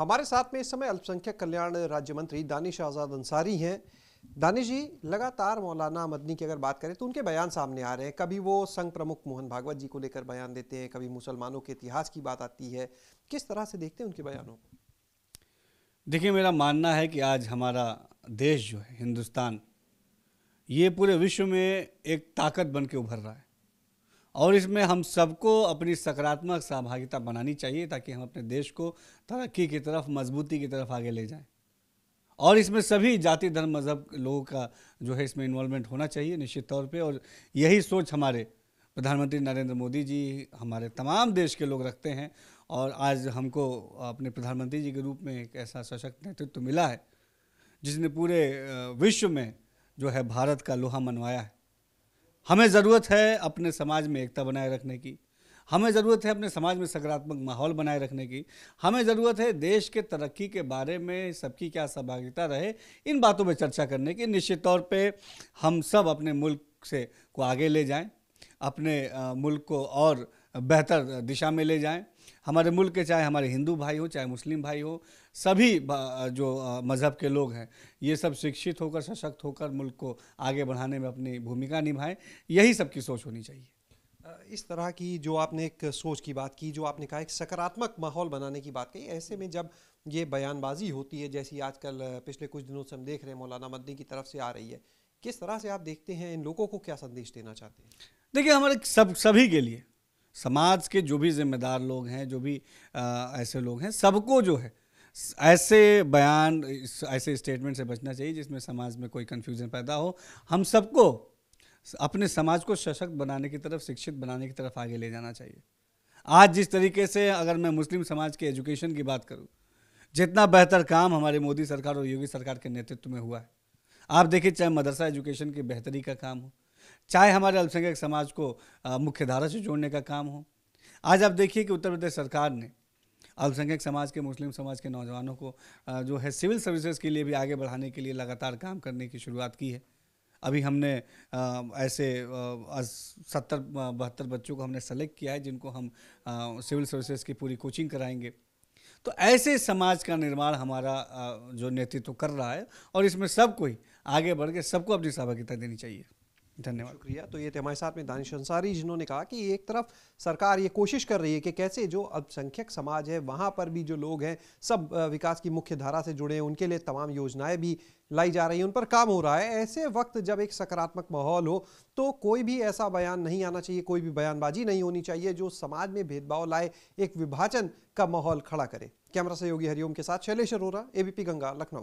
हमारे साथ में इस समय अल्पसंख्यक कल्याण राज्य मंत्री दानिश आज़ाद अंसारी हैं दानिश जी लगातार मौलाना मदनी की अगर बात करें तो उनके बयान सामने आ रहे हैं कभी वो संघ प्रमुख मोहन भागवत जी को लेकर बयान देते हैं कभी मुसलमानों के इतिहास की बात आती है किस तरह से देखते हैं उनके बयानों को देखिए मेरा मानना है कि आज हमारा देश जो है हिंदुस्तान ये पूरे विश्व में एक ताकत बन के उभर रहा है और इसमें हम सबको अपनी सकारात्मक सहभागिता बनानी चाहिए ताकि हम अपने देश को तरक्की की तरफ मजबूती की तरफ आगे ले जाएं और इसमें सभी जाति धर्म मजहब लोगों का जो है इसमें इन्वॉल्वमेंट होना चाहिए निश्चित तौर पे और यही सोच हमारे प्रधानमंत्री नरेंद्र मोदी जी हमारे तमाम देश के लोग रखते हैं और आज हमको अपने प्रधानमंत्री जी के रूप में एक ऐसा सशक्त नेतृत्व मिला है जिसने पूरे विश्व में जो है भारत का लोहा मनवाया है हमें ज़रूरत है अपने समाज में एकता बनाए रखने की हमें ज़रूरत है अपने समाज में सकारात्मक माहौल बनाए रखने की हमें ज़रूरत है देश के तरक्की के बारे में सबकी क्या सहभागिता रहे इन बातों पर चर्चा करने की निश्चित तौर पे हम सब अपने मुल्क से को आगे ले जाएं अपने मुल्क को और बेहतर दिशा में ले जाएं हमारे मुल्क के चाहे हमारे हिंदू भाई हो चाहे मुस्लिम भाई हो सभी जो मज़हब के लोग हैं ये सब शिक्षित होकर सशक्त होकर मुल्क को आगे बढ़ाने में अपनी भूमिका निभाएं यही सबकी सोच होनी चाहिए इस तरह की जो आपने एक सोच की बात की जो आपने कहा एक सकारात्मक माहौल बनाने की बात कही ऐसे में जब ये बयानबाजी होती है जैसी आजकल पिछले कुछ दिनों से हम देख रहे हैं मौलाना मदनी की तरफ से आ रही है किस तरह से आप देखते हैं इन लोगों को क्या संदेश देना चाहते हैं देखिए हमारे सब सभी के लिए समाज के जो भी जिम्मेदार लोग हैं जो भी आ, ऐसे लोग हैं सबको जो है ऐसे बयान ऐसे स्टेटमेंट से बचना चाहिए जिसमें समाज में कोई कन्फ्यूजन पैदा हो हम सबको अपने समाज को सशक्त बनाने की तरफ शिक्षित बनाने की तरफ आगे ले जाना चाहिए आज जिस तरीके से अगर मैं मुस्लिम समाज के एजुकेशन की बात करूं जितना बेहतर काम हमारे मोदी सरकार और योगी सरकार के नेतृत्व में हुआ है आप देखिए चाहे मदरसा एजुकेशन की बेहतरी का काम हो चाहे हमारे अल्पसंख्यक समाज को मुख्यधारा से जोड़ने का काम हो आज आप देखिए कि उत्तर प्रदेश सरकार ने अल्पसंख्यक समाज के मुस्लिम समाज के नौजवानों को जो है सिविल सर्विसेज के लिए भी आगे बढ़ाने के लिए लगातार काम करने की शुरुआत की है अभी हमने ऐसे सत्तर बहत्तर बच्चों को हमने सेलेक्ट किया है जिनको हम सिविल सर्विसेज की पूरी कोचिंग कराएंगे तो ऐसे समाज का निर्माण हमारा जो नेतृत्व कर रहा है और इसमें सब कोई आगे बढ़ के सबको अपनी सहभागिता देनी चाहिए धन्यवाद शुक्रिया तो ये थे हमारे साथ में दानिश अंसारी जिन्होंने कहा कि एक तरफ सरकार ये कोशिश कर रही है कि कैसे जो अल्पसंख्यक समाज है वहाँ पर भी जो लोग हैं सब विकास की मुख्य धारा से जुड़े हैं उनके लिए तमाम योजनाएं भी लाई जा रही हैं उन पर काम हो रहा है ऐसे वक्त जब एक सकारात्मक माहौल हो तो कोई भी ऐसा बयान नहीं आना चाहिए कोई भी बयानबाजी नहीं होनी चाहिए जो समाज में भेदभाव लाए एक विभाजन का माहौल खड़ा करे कैमरा सहयोगी हरिओम के साथ शैलेश अरोरा एबीपी गंगा लखनऊ